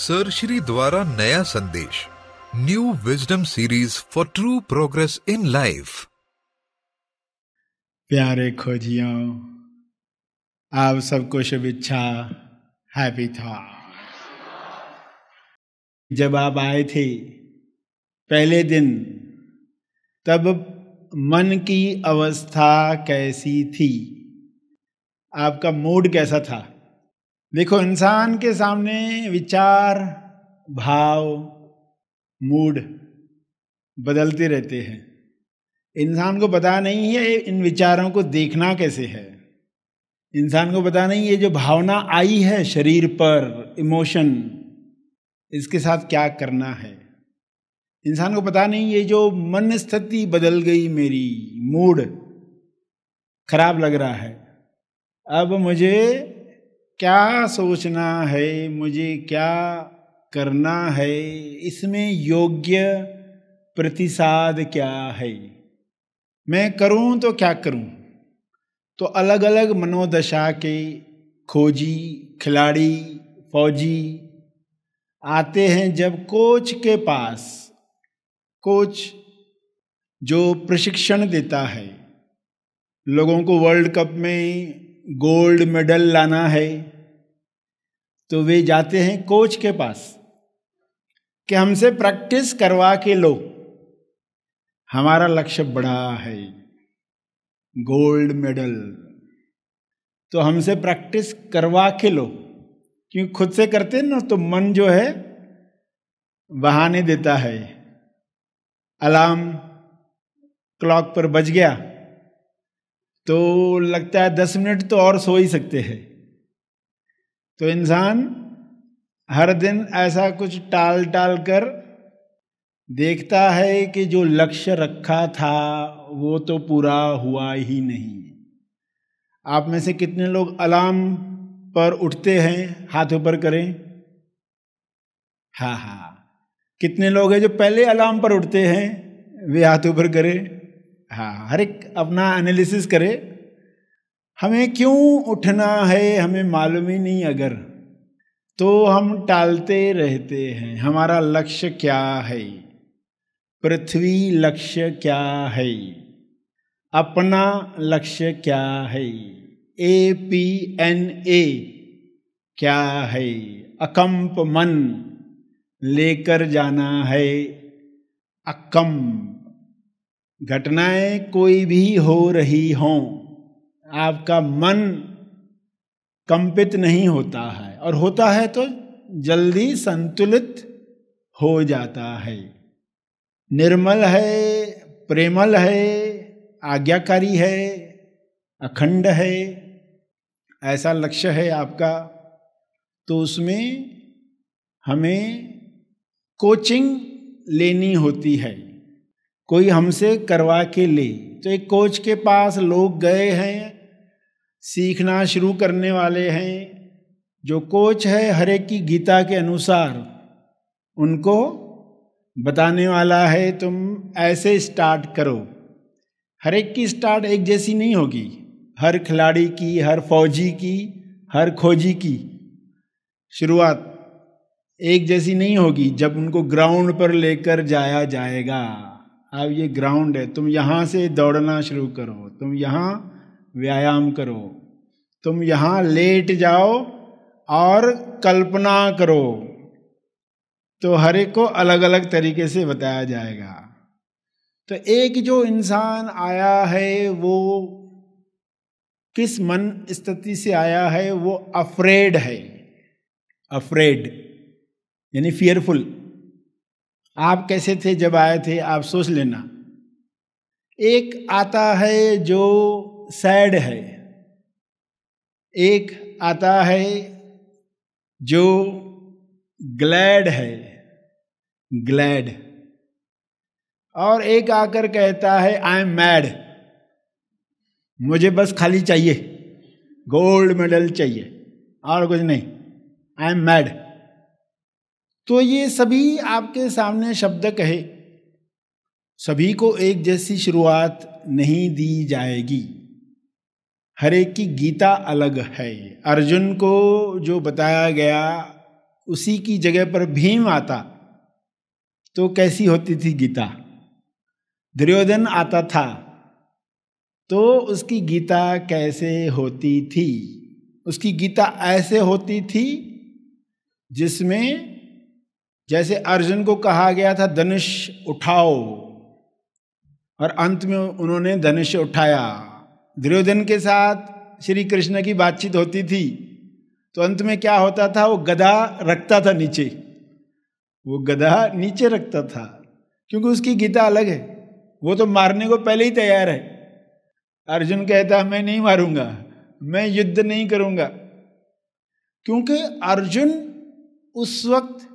Sir Shri द्वारा नया संदेश new wisdom series for true progress in life प्यारे खोजियों आप सबको शुभ इच्छा हैप्पी था जब आप आए थे पहले दिन तब मन की अवस्था कैसी थी आपका मूड कैसा था देखो इंसान के सामने विचार भाव मूड बदलते रहते हैं इंसान को पता नहीं है इन विचारों को देखना कैसे है इंसान को पता नहीं ये जो भावना आई है शरीर पर इमोशन इसके साथ क्या करना है इंसान को पता नहीं ये जो मन स्थिति बदल गई मेरी मूड खराब लग रहा है अब मुझे क्या सोचना है मुझे क्या करना है इसमें योग्य प्रतिसाद क्या है मैं करूं तो क्या करूं तो अलग अलग मनोदशा के खोजी खिलाड़ी फौजी आते हैं जब कोच के पास कोच जो प्रशिक्षण देता है लोगों को वर्ल्ड कप में गोल्ड मेडल लाना है तो वे जाते हैं कोच के पास कि हमसे प्रैक्टिस करवा के लो हमारा लक्ष्य बड़ा है गोल्ड मेडल तो हमसे प्रैक्टिस करवा के लो क्योंकि खुद से करते हैं ना तो मन जो है बहाने देता है अलार्म क्लॉक पर बज गया तो लगता है दस मिनट तो और सो ही सकते हैं तो इंसान हर दिन ऐसा कुछ टाल टाल कर देखता है कि जो लक्ष्य रखा था वो तो पूरा हुआ ही नहीं आप में से कितने लोग अलार्म पर उठते हैं हाथ ऊपर करें हाँ हाँ कितने लोग हैं जो पहले अलार्म पर उठते हैं वे हाथ ऊपर करें हाँ हर एक अपना एनालिसिस करे हमें क्यों उठना है हमें मालूम ही नहीं अगर तो हम टालते रहते हैं हमारा लक्ष्य क्या है पृथ्वी लक्ष्य क्या है अपना लक्ष्य क्या है ए पी एन ए क्या है अकम्प मन लेकर जाना है अकम्प घटनाएं कोई भी हो रही हों आपका मन कंपित नहीं होता है और होता है तो जल्दी संतुलित हो जाता है निर्मल है प्रेमल है आज्ञाकारी है अखंड है ऐसा लक्ष्य है आपका तो उसमें हमें कोचिंग लेनी होती है कोई हमसे करवा के ले तो एक कोच के पास लोग गए हैं सीखना शुरू करने वाले हैं जो कोच है हर एक की गीता के अनुसार उनको बताने वाला है तुम ऐसे स्टार्ट करो हर एक की स्टार्ट एक जैसी नहीं होगी हर खिलाड़ी की हर फौजी की हर खोजी की शुरुआत एक जैसी नहीं होगी जब उनको ग्राउंड पर लेकर जाया जाएगा अब ये ग्राउंड है तुम यहाँ से दौड़ना शुरू करो तुम यहाँ व्यायाम करो तुम यहाँ लेट जाओ और कल्पना करो तो हर एक को अलग अलग तरीके से बताया जाएगा तो एक जो इंसान आया है वो किस मन स्थिति से आया है वो अफ्रेड है अफ्रेड यानी फियरफुल आप कैसे थे जब आए थे आप सोच लेना एक आता है जो सैड है एक आता है जो ग्लैड है ग्लैड और एक आकर कहता है आई एम मैड मुझे बस खाली चाहिए गोल्ड मेडल चाहिए और कुछ नहीं आई एम मैड तो ये सभी आपके सामने शब्द कहे सभी को एक जैसी शुरुआत नहीं दी जाएगी हर एक की गीता अलग है अर्जुन को जो बताया गया उसी की जगह पर भीम आता तो कैसी होती थी गीता दुर्योधन आता था तो उसकी गीता कैसे होती थी उसकी गीता ऐसे होती थी जिसमें जैसे अर्जुन को कहा गया था धनुष उठाओ और अंत में उन्होंने धनुष उठाया दुर्योधन के साथ श्री कृष्ण की बातचीत होती थी तो अंत में क्या होता था वो गधा रखता था नीचे वो गधा नीचे रखता था क्योंकि उसकी गीता अलग है वो तो मारने को पहले ही तैयार है अर्जुन कहता मैं नहीं मारूंगा मैं युद्ध नहीं करूंगा क्योंकि अर्जुन उस वक्त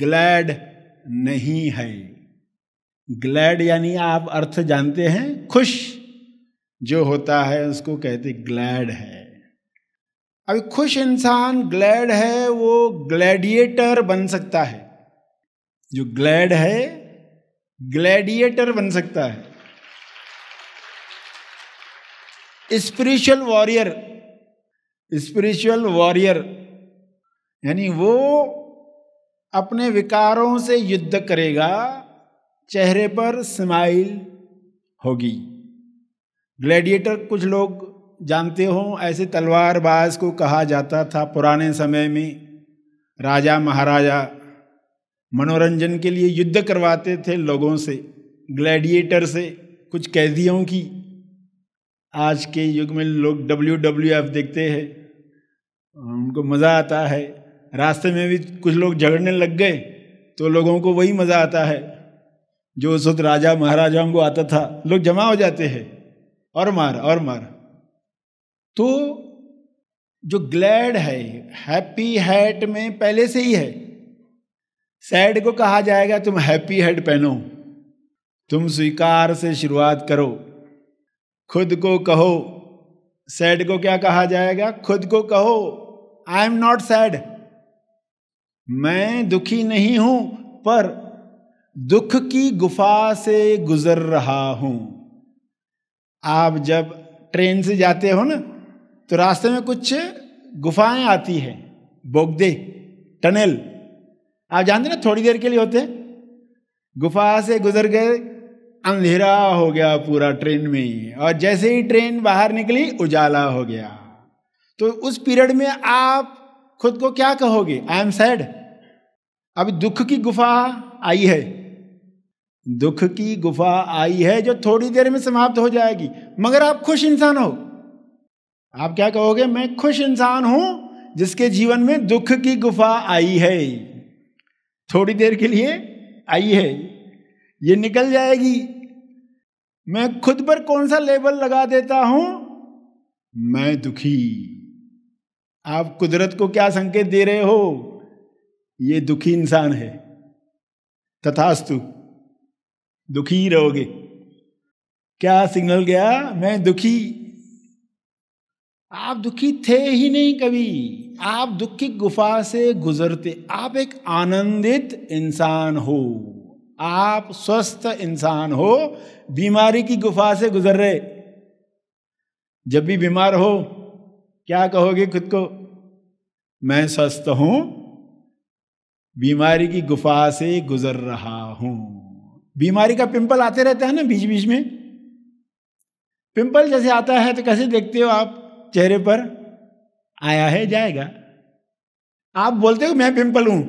ग्लैड नहीं है ग्लैड यानी आप अर्थ जानते हैं खुश जो होता है उसको कहते ग्लैड है अभी खुश इंसान ग्लैड है वो ग्लैडिएटर बन सकता है जो ग्लैड है ग्लैडिएटर बन सकता है स्पिरिचुअल वॉरियर स्पिरिचुअल वॉरियर यानी वो अपने विकारों से युद्ध करेगा चेहरे पर स्माइल होगी ग्लैडिएटर कुछ लोग जानते हो ऐसे तलवारबाज को कहा जाता था पुराने समय में राजा महाराजा मनोरंजन के लिए युद्ध करवाते थे लोगों से ग्लैडिएटर से कुछ कैदियों की आज के युग में लोग डब्ल्यू डब्ल्यू एफ देखते हैं उनको मज़ा आता है रास्ते में भी कुछ लोग झगड़ने लग गए तो लोगों को वही मज़ा आता है जो उस वक्त राजा महाराजाओं को आता था लोग जमा हो जाते हैं और मार और मार तो जो ग्लैड है हैप्पी हैट में पहले से ही है सैड को कहा जाएगा तुम हैप्पी हेड पहनो तुम स्वीकार से शुरुआत करो खुद को कहो सैड को क्या कहा जाएगा खुद को कहो आई एम नॉट सैड मैं दुखी नहीं हूं पर दुख की गुफा से गुजर रहा हूं आप जब ट्रेन से जाते हो ना तो रास्ते में कुछ गुफाएं आती हैं बोगदे टनल आप जानते ना थोड़ी देर के लिए होते गुफा से गुजर गए अंधेरा हो गया पूरा ट्रेन में ही और जैसे ही ट्रेन बाहर निकली उजाला हो गया तो उस पीरियड में आप खुद को क्या कहोगे आई एम सैड अब दुख की गुफा आई है दुख की गुफा आई है जो थोड़ी देर में समाप्त हो जाएगी मगर आप खुश इंसान हो आप क्या कहोगे मैं खुश इंसान हूं जिसके जीवन में दुख की गुफा आई है थोड़ी देर के लिए आई है ये निकल जाएगी मैं खुद पर कौन सा लेबल लगा देता हूं मैं दुखी आप कुदरत को क्या संकेत दे रहे हो ये दुखी इंसान है तथास्तु दुखी रहोगे क्या सिग्नल गया मैं दुखी आप दुखी थे ही नहीं कभी आप दुख की गुफा से गुजरते आप एक आनंदित इंसान हो आप स्वस्थ इंसान हो बीमारी की गुफा से गुजर रहे जब भी बीमार हो क्या कहोगे खुद को मैं स्वस्थ हूं बीमारी की गुफा से गुजर रहा हूं बीमारी का पिंपल आते रहता है ना बीच बीच में पिंपल जैसे आता है तो कैसे देखते हो आप चेहरे पर आया है जाएगा आप बोलते हो मैं पिंपल हूं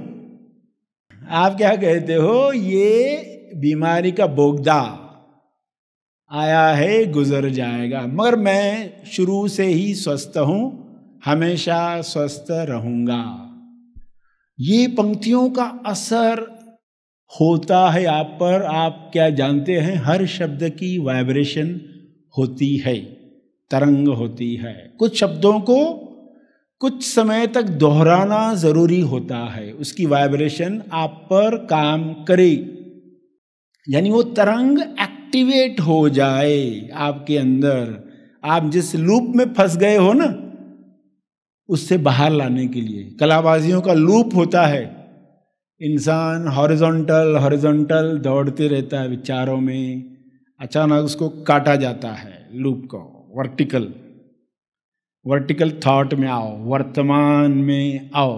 आप क्या कहते हो ये बीमारी का बोगदा आया है गुजर जाएगा मगर मैं शुरू से ही स्वस्थ हूं हमेशा स्वस्थ रहूंगा ये पंक्तियों का असर होता है आप पर आप क्या जानते हैं हर शब्द की वाइब्रेशन होती है तरंग होती है कुछ शब्दों को कुछ समय तक दोहराना जरूरी होता है उसकी वाइब्रेशन आप पर काम करे यानी वो तरंग एक्टिवेट हो जाए आपके अंदर आप जिस लूप में फंस गए हो ना उससे बाहर लाने के लिए कलाबाजियों का लूप होता है इंसान हॉरिजॉन्टल हॉरिजॉन्टल दौड़ते रहता है विचारों में अचानक उसको काटा जाता है लूप को वर्टिकल वर्टिकल थॉट में आओ वर्तमान में आओ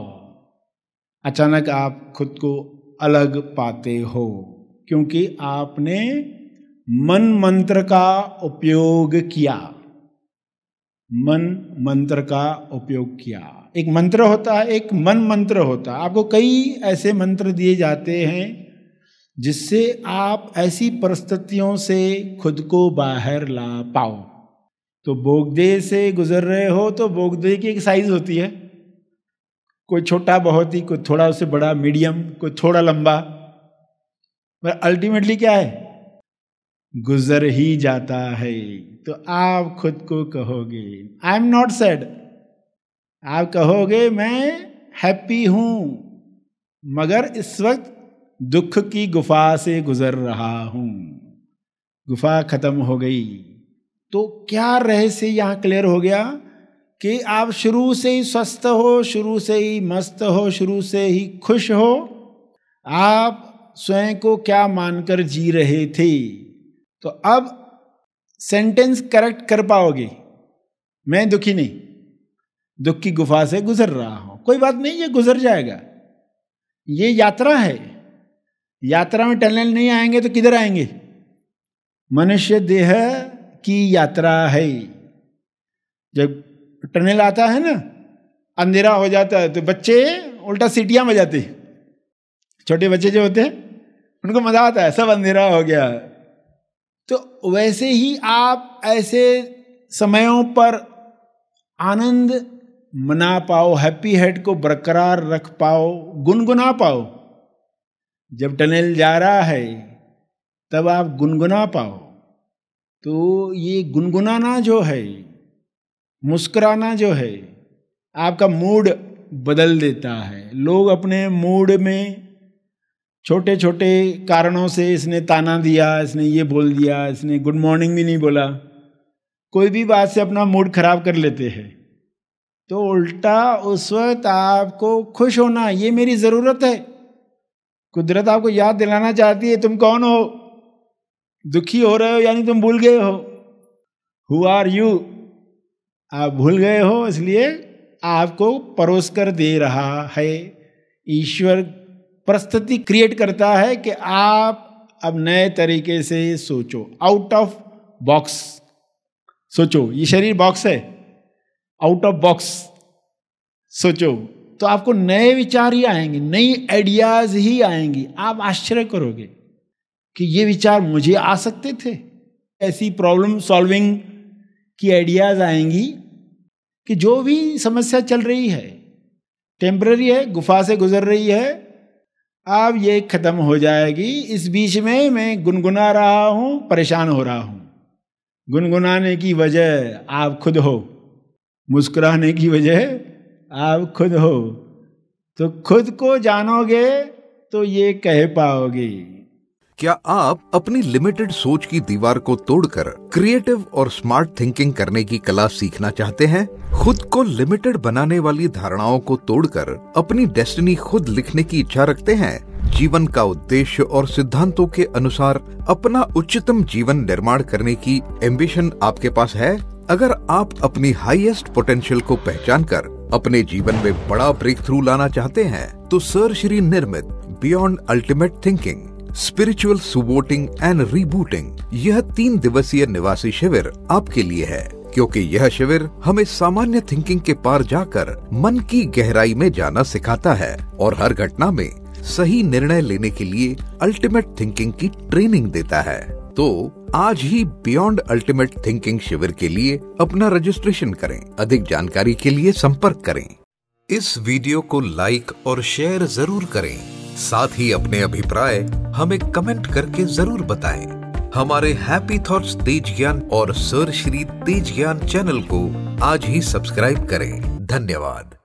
अचानक आप खुद को अलग पाते हो क्योंकि आपने मन मंत्र का उपयोग किया मन मंत्र का उपयोग किया एक मंत्र होता है एक मन मंत्र होता है आपको कई ऐसे मंत्र दिए जाते हैं जिससे आप ऐसी परिस्थितियों से खुद को बाहर ला पाओ तो बोगदे से गुजर रहे हो तो बोगदे की एक साइज होती है कोई छोटा बहुत ही कोई थोड़ा उससे बड़ा मीडियम कोई थोड़ा लंबा पर अल्टीमेटली क्या है गुजर ही जाता है तो आप खुद को कहोगे आई एम नॉट सैड आप कहोगे मैं हैप्पी हूं मगर इस वक्त दुख की गुफा से गुजर रहा हूं गुफा खत्म हो गई तो क्या रहस्य यहाँ क्लियर हो गया कि आप शुरू से ही स्वस्थ हो शुरू से ही मस्त हो शुरू से ही खुश हो आप स्वयं को क्या मानकर जी रहे थे तो अब सेंटेंस करेक्ट कर पाओगे मैं दुखी नहीं दुख की गुफा से गुजर रहा हूं कोई बात नहीं ये गुजर जाएगा ये यात्रा है यात्रा में टनल नहीं आएंगे तो किधर आएंगे मनुष्य देह की यात्रा है जब टनल आता है ना अंधेरा हो जाता है तो बच्चे उल्टा सीटियां बजाते छोटे बच्चे जो होते हैं उनको मजा आता है सब अंधेरा हो गया तो वैसे ही आप ऐसे समयों पर आनंद मना पाओ हैप्पी हेड को बरकरार रख पाओ गुनगुना पाओ जब टनल जा रहा है तब आप गुनगुना पाओ तो ये गुनगुनाना जो है मुस्कराना जो है आपका मूड बदल देता है लोग अपने मूड में छोटे छोटे कारणों से इसने ताना दिया इसने ये बोल दिया इसने गुड मॉर्निंग भी नहीं बोला कोई भी बात से अपना मूड खराब कर लेते हैं तो उल्टा उस वक्त आपको खुश होना ये मेरी ज़रूरत है कुदरत आपको याद दिलाना चाहती है तुम कौन हो दुखी हो रहे हो यानी तुम भूल गए हो हु आर यू आप भूल गए हो इसलिए आपको परोस कर दे रहा है ईश्वर प्रस्तुति क्रिएट करता है कि आप अब नए तरीके से सोचो आउट ऑफ बॉक्स सोचो ये शरीर बॉक्स है आउट ऑफ बॉक्स सोचो तो आपको नए विचार ही आएंगे नई आइडियाज ही आएंगी आप आश्चर्य करोगे कि ये विचार मुझे आ सकते थे ऐसी प्रॉब्लम सॉल्विंग की आइडियाज आएंगी कि जो भी समस्या चल रही है टेम्प्ररी है गुफा से गुजर रही है अब ये खत्म हो जाएगी इस बीच में मैं गुनगुना रहा हूँ परेशान हो रहा हूँ गुनगुनाने की वजह आप खुद हो मुस्कुराने की वजह आप खुद हो तो खुद को जानोगे तो ये कह पाओगे क्या आप अपनी लिमिटेड सोच की दीवार को तोड़कर क्रिएटिव और स्मार्ट थिंकिंग करने की कला सीखना चाहते हैं खुद को लिमिटेड बनाने वाली धारणाओं को तोड़कर अपनी डेस्टिनी खुद लिखने की इच्छा रखते हैं जीवन का उद्देश्य और सिद्धांतों के अनुसार अपना उच्चतम जीवन निर्माण करने की एम्बिशन आपके पास है अगर आप अपनी हाईएस्ट पोटेंशियल को पहचान कर अपने जीवन में बड़ा ब्रेक थ्रू लाना चाहते हैं तो सर श्री निर्मित बियॉन्ड अल्टीमेट थिंकिंग स्पिरिचुअल सुबोटिंग एंड रीबूटिंग यह तीन दिवसीय निवासी शिविर आपके लिए है क्योंकि यह शिविर हमें सामान्य थिंकिंग के पार जाकर मन की गहराई में जाना सिखाता है और हर घटना में सही निर्णय लेने के लिए अल्टीमेट थिंकिंग की ट्रेनिंग देता है तो आज ही बियॉन्ड अल्टीमेट थिंकिंग शिविर के लिए अपना रजिस्ट्रेशन करें अधिक जानकारी के लिए संपर्क करें इस वीडियो को लाइक और शेयर जरूर करें साथ ही अपने अभिप्राय हमें कमेंट करके जरूर बताएं। हमारे हैप्पी थॉट्स तेज ज्ञान और सर श्री तेज ज्ञान चैनल को आज ही सब्सक्राइब करें धन्यवाद